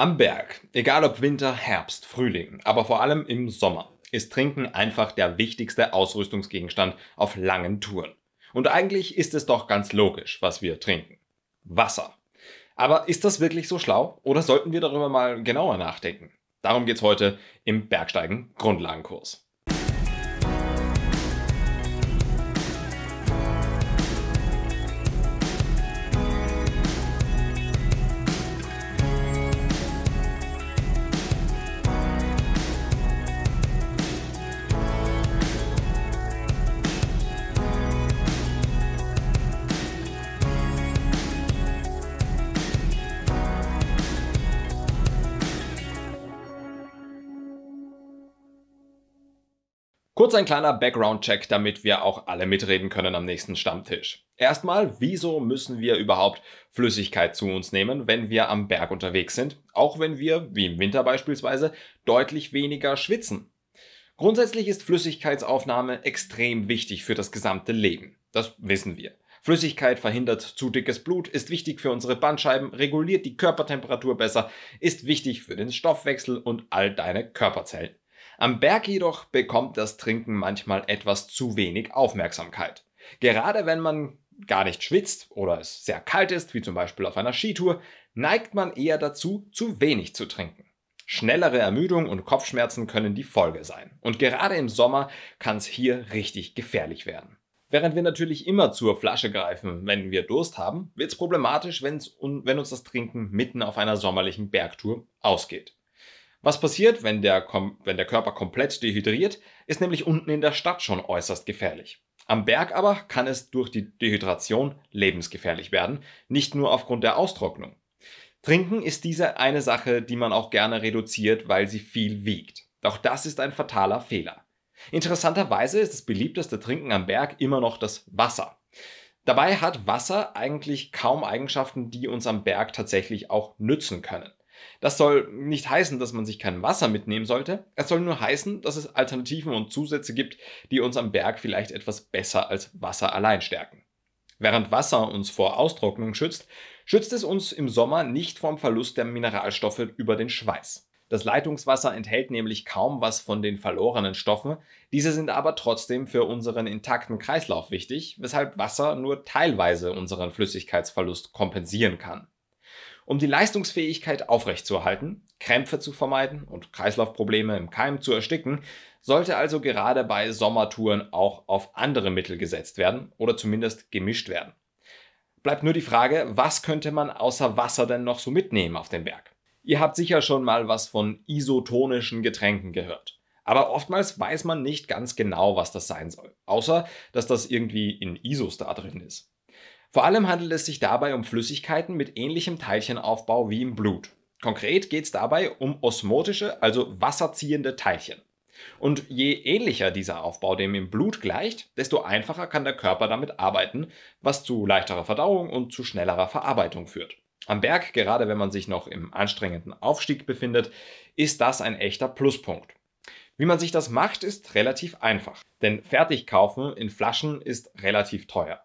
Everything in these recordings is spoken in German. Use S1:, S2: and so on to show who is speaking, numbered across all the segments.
S1: Am Berg, egal ob Winter, Herbst, Frühling, aber vor allem im Sommer, ist Trinken einfach der wichtigste Ausrüstungsgegenstand auf langen Touren. Und eigentlich ist es doch ganz logisch, was wir trinken. Wasser. Aber ist das wirklich so schlau oder sollten wir darüber mal genauer nachdenken? Darum geht's heute im Bergsteigen Grundlagenkurs. Kurz ein kleiner Background-Check, damit wir auch alle mitreden können am nächsten Stammtisch. Erstmal, wieso müssen wir überhaupt Flüssigkeit zu uns nehmen, wenn wir am Berg unterwegs sind, auch wenn wir, wie im Winter beispielsweise, deutlich weniger schwitzen? Grundsätzlich ist Flüssigkeitsaufnahme extrem wichtig für das gesamte Leben. Das wissen wir. Flüssigkeit verhindert zu dickes Blut, ist wichtig für unsere Bandscheiben, reguliert die Körpertemperatur besser, ist wichtig für den Stoffwechsel und all deine Körperzellen. Am Berg jedoch bekommt das Trinken manchmal etwas zu wenig Aufmerksamkeit. Gerade wenn man gar nicht schwitzt oder es sehr kalt ist, wie zum Beispiel auf einer Skitour, neigt man eher dazu, zu wenig zu trinken. Schnellere Ermüdung und Kopfschmerzen können die Folge sein. Und gerade im Sommer kann es hier richtig gefährlich werden. Während wir natürlich immer zur Flasche greifen, wenn wir Durst haben, wird es problematisch, wenn's un wenn uns das Trinken mitten auf einer sommerlichen Bergtour ausgeht. Was passiert, wenn der, wenn der Körper komplett dehydriert, ist nämlich unten in der Stadt schon äußerst gefährlich. Am Berg aber kann es durch die Dehydration lebensgefährlich werden, nicht nur aufgrund der Austrocknung. Trinken ist diese eine Sache, die man auch gerne reduziert, weil sie viel wiegt. Doch das ist ein fataler Fehler. Interessanterweise ist das beliebteste Trinken am Berg immer noch das Wasser. Dabei hat Wasser eigentlich kaum Eigenschaften, die uns am Berg tatsächlich auch nützen können. Das soll nicht heißen, dass man sich kein Wasser mitnehmen sollte. Es soll nur heißen, dass es Alternativen und Zusätze gibt, die uns am Berg vielleicht etwas besser als Wasser allein stärken. Während Wasser uns vor Austrocknung schützt, schützt es uns im Sommer nicht vom Verlust der Mineralstoffe über den Schweiß. Das Leitungswasser enthält nämlich kaum was von den verlorenen Stoffen, diese sind aber trotzdem für unseren intakten Kreislauf wichtig, weshalb Wasser nur teilweise unseren Flüssigkeitsverlust kompensieren kann. Um die Leistungsfähigkeit aufrechtzuerhalten, Krämpfe zu vermeiden und Kreislaufprobleme im Keim zu ersticken, sollte also gerade bei Sommertouren auch auf andere Mittel gesetzt werden oder zumindest gemischt werden. Bleibt nur die Frage, was könnte man außer Wasser denn noch so mitnehmen auf den Berg? Ihr habt sicher schon mal was von isotonischen Getränken gehört. Aber oftmals weiß man nicht ganz genau, was das sein soll, außer dass das irgendwie in Isos da drin ist. Vor allem handelt es sich dabei um Flüssigkeiten mit ähnlichem Teilchenaufbau wie im Blut. Konkret geht es dabei um osmotische, also wasserziehende Teilchen. Und je ähnlicher dieser Aufbau dem im Blut gleicht, desto einfacher kann der Körper damit arbeiten, was zu leichterer Verdauung und zu schnellerer Verarbeitung führt. Am Berg, gerade wenn man sich noch im anstrengenden Aufstieg befindet, ist das ein echter Pluspunkt. Wie man sich das macht, ist relativ einfach, denn Fertigkaufen in Flaschen ist relativ teuer.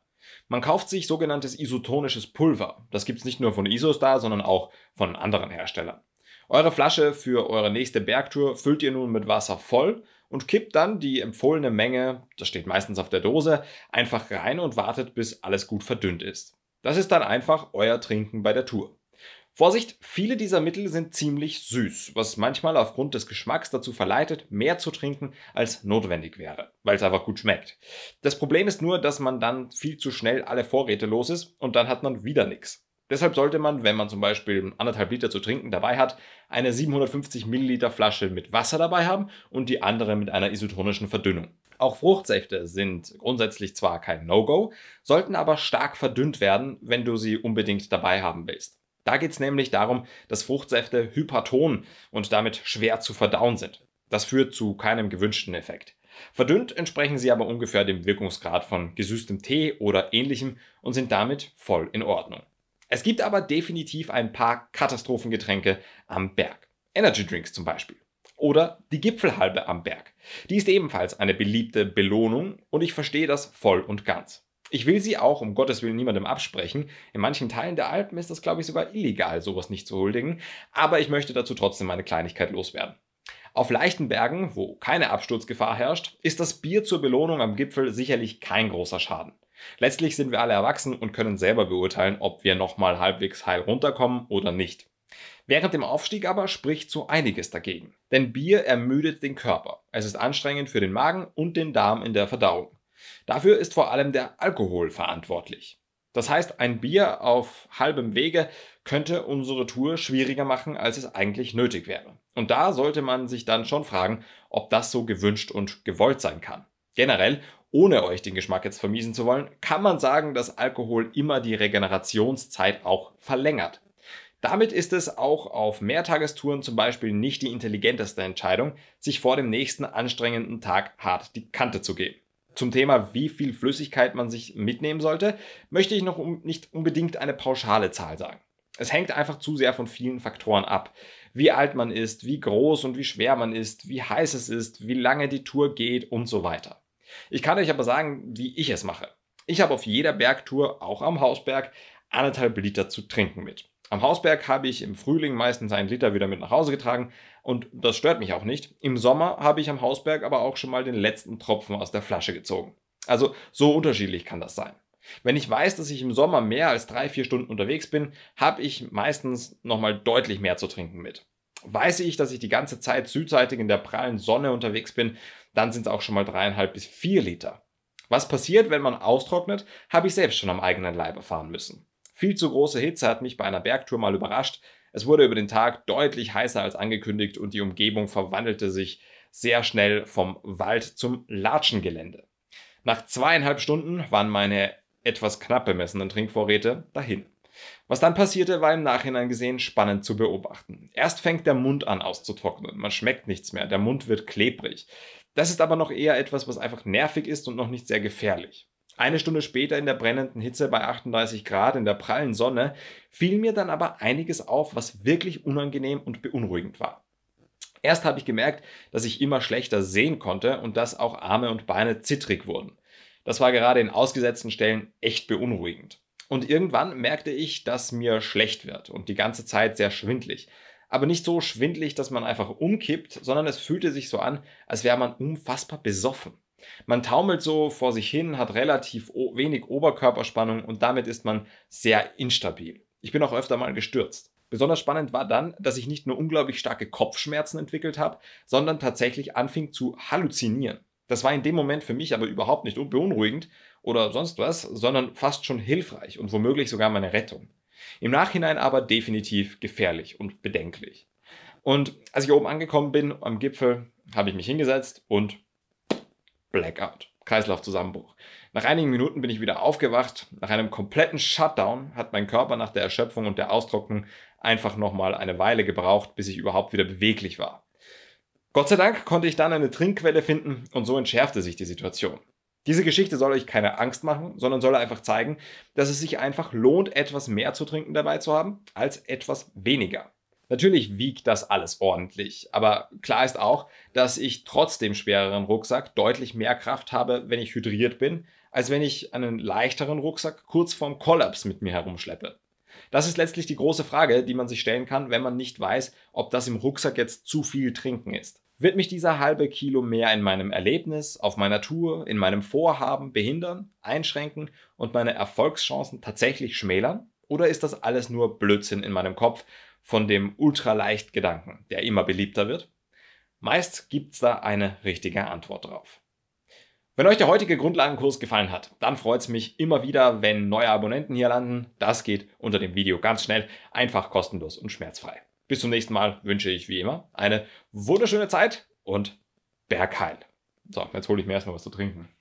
S1: Man kauft sich sogenanntes isotonisches Pulver. Das gibt es nicht nur von Isostar, sondern auch von anderen Herstellern. Eure Flasche für eure nächste Bergtour füllt ihr nun mit Wasser voll und kippt dann die empfohlene Menge, das steht meistens auf der Dose, einfach rein und wartet, bis alles gut verdünnt ist. Das ist dann einfach euer Trinken bei der Tour. Vorsicht, viele dieser Mittel sind ziemlich süß, was manchmal aufgrund des Geschmacks dazu verleitet, mehr zu trinken, als notwendig wäre, weil es einfach gut schmeckt. Das Problem ist nur, dass man dann viel zu schnell alle Vorräte los ist und dann hat man wieder nichts. Deshalb sollte man, wenn man zum Beispiel anderthalb Liter zu trinken dabei hat, eine 750 Milliliter Flasche mit Wasser dabei haben und die andere mit einer isotonischen Verdünnung. Auch Fruchtsäfte sind grundsätzlich zwar kein No-Go, sollten aber stark verdünnt werden, wenn du sie unbedingt dabei haben willst. Da geht es nämlich darum, dass Fruchtsäfte hyperton und damit schwer zu verdauen sind. Das führt zu keinem gewünschten Effekt. Verdünnt entsprechen sie aber ungefähr dem Wirkungsgrad von gesüßtem Tee oder ähnlichem und sind damit voll in Ordnung. Es gibt aber definitiv ein paar Katastrophengetränke am Berg. Energy Drinks zum Beispiel. Oder die Gipfelhalbe am Berg. Die ist ebenfalls eine beliebte Belohnung und ich verstehe das voll und ganz. Ich will sie auch, um Gottes Willen, niemandem absprechen. In manchen Teilen der Alpen ist das, glaube ich, sogar illegal, sowas nicht zu huldigen. Aber ich möchte dazu trotzdem meine Kleinigkeit loswerden. Auf leichten Bergen, wo keine Absturzgefahr herrscht, ist das Bier zur Belohnung am Gipfel sicherlich kein großer Schaden. Letztlich sind wir alle erwachsen und können selber beurteilen, ob wir nochmal halbwegs heil runterkommen oder nicht. Während dem Aufstieg aber spricht so einiges dagegen. Denn Bier ermüdet den Körper. Es ist anstrengend für den Magen und den Darm in der Verdauung. Dafür ist vor allem der Alkohol verantwortlich. Das heißt, ein Bier auf halbem Wege könnte unsere Tour schwieriger machen, als es eigentlich nötig wäre. Und da sollte man sich dann schon fragen, ob das so gewünscht und gewollt sein kann. Generell, ohne euch den Geschmack jetzt vermiesen zu wollen, kann man sagen, dass Alkohol immer die Regenerationszeit auch verlängert. Damit ist es auch auf Mehrtagestouren zum Beispiel nicht die intelligenteste Entscheidung, sich vor dem nächsten anstrengenden Tag hart die Kante zu geben zum Thema, wie viel Flüssigkeit man sich mitnehmen sollte, möchte ich noch nicht unbedingt eine pauschale Zahl sagen. Es hängt einfach zu sehr von vielen Faktoren ab. Wie alt man ist, wie groß und wie schwer man ist, wie heiß es ist, wie lange die Tour geht und so weiter. Ich kann euch aber sagen, wie ich es mache. Ich habe auf jeder Bergtour, auch am Hausberg, anderthalb Liter zu trinken mit. Am Hausberg habe ich im Frühling meistens einen Liter wieder mit nach Hause getragen, und das stört mich auch nicht. Im Sommer habe ich am Hausberg aber auch schon mal den letzten Tropfen aus der Flasche gezogen. Also so unterschiedlich kann das sein. Wenn ich weiß, dass ich im Sommer mehr als drei, vier Stunden unterwegs bin, habe ich meistens nochmal deutlich mehr zu trinken mit. Weiß ich, dass ich die ganze Zeit südseitig in der prallen Sonne unterwegs bin, dann sind es auch schon mal dreieinhalb bis vier Liter. Was passiert, wenn man austrocknet, habe ich selbst schon am eigenen Leib erfahren müssen. Viel zu große Hitze hat mich bei einer Bergtour mal überrascht, es wurde über den Tag deutlich heißer als angekündigt und die Umgebung verwandelte sich sehr schnell vom Wald zum Latschengelände. Nach zweieinhalb Stunden waren meine etwas knapp bemessenen Trinkvorräte dahin. Was dann passierte, war im Nachhinein gesehen spannend zu beobachten. Erst fängt der Mund an auszutrocknen, man schmeckt nichts mehr, der Mund wird klebrig. Das ist aber noch eher etwas, was einfach nervig ist und noch nicht sehr gefährlich. Eine Stunde später in der brennenden Hitze bei 38 Grad in der prallen Sonne fiel mir dann aber einiges auf, was wirklich unangenehm und beunruhigend war. Erst habe ich gemerkt, dass ich immer schlechter sehen konnte und dass auch Arme und Beine zittrig wurden. Das war gerade in ausgesetzten Stellen echt beunruhigend. Und irgendwann merkte ich, dass mir schlecht wird und die ganze Zeit sehr schwindlig. Aber nicht so schwindlig, dass man einfach umkippt, sondern es fühlte sich so an, als wäre man unfassbar besoffen. Man taumelt so vor sich hin, hat relativ wenig Oberkörperspannung und damit ist man sehr instabil. Ich bin auch öfter mal gestürzt. Besonders spannend war dann, dass ich nicht nur unglaublich starke Kopfschmerzen entwickelt habe, sondern tatsächlich anfing zu halluzinieren. Das war in dem Moment für mich aber überhaupt nicht beunruhigend oder sonst was, sondern fast schon hilfreich und womöglich sogar meine Rettung. Im Nachhinein aber definitiv gefährlich und bedenklich. Und als ich oben angekommen bin am Gipfel, habe ich mich hingesetzt und Blackout. Kreislaufzusammenbruch. Nach einigen Minuten bin ich wieder aufgewacht. Nach einem kompletten Shutdown hat mein Körper nach der Erschöpfung und der Austrocknung einfach nochmal eine Weile gebraucht, bis ich überhaupt wieder beweglich war. Gott sei Dank konnte ich dann eine Trinkquelle finden und so entschärfte sich die Situation. Diese Geschichte soll euch keine Angst machen, sondern soll einfach zeigen, dass es sich einfach lohnt, etwas mehr zu trinken dabei zu haben, als etwas weniger. Natürlich wiegt das alles ordentlich, aber klar ist auch, dass ich trotz dem schwereren Rucksack deutlich mehr Kraft habe, wenn ich hydriert bin, als wenn ich einen leichteren Rucksack kurz vorm Kollaps mit mir herumschleppe. Das ist letztlich die große Frage, die man sich stellen kann, wenn man nicht weiß, ob das im Rucksack jetzt zu viel Trinken ist. Wird mich dieser halbe Kilo mehr in meinem Erlebnis, auf meiner Tour, in meinem Vorhaben behindern, einschränken und meine Erfolgschancen tatsächlich schmälern? Oder ist das alles nur Blödsinn in meinem Kopf von dem Ultraleicht-Gedanken, der immer beliebter wird? Meist gibt es da eine richtige Antwort drauf. Wenn euch der heutige Grundlagenkurs gefallen hat, dann freut es mich immer wieder, wenn neue Abonnenten hier landen. Das geht unter dem Video ganz schnell, einfach kostenlos und schmerzfrei. Bis zum nächsten Mal wünsche ich wie immer eine wunderschöne Zeit und Bergheil. So, jetzt hole ich mir erstmal was zu trinken.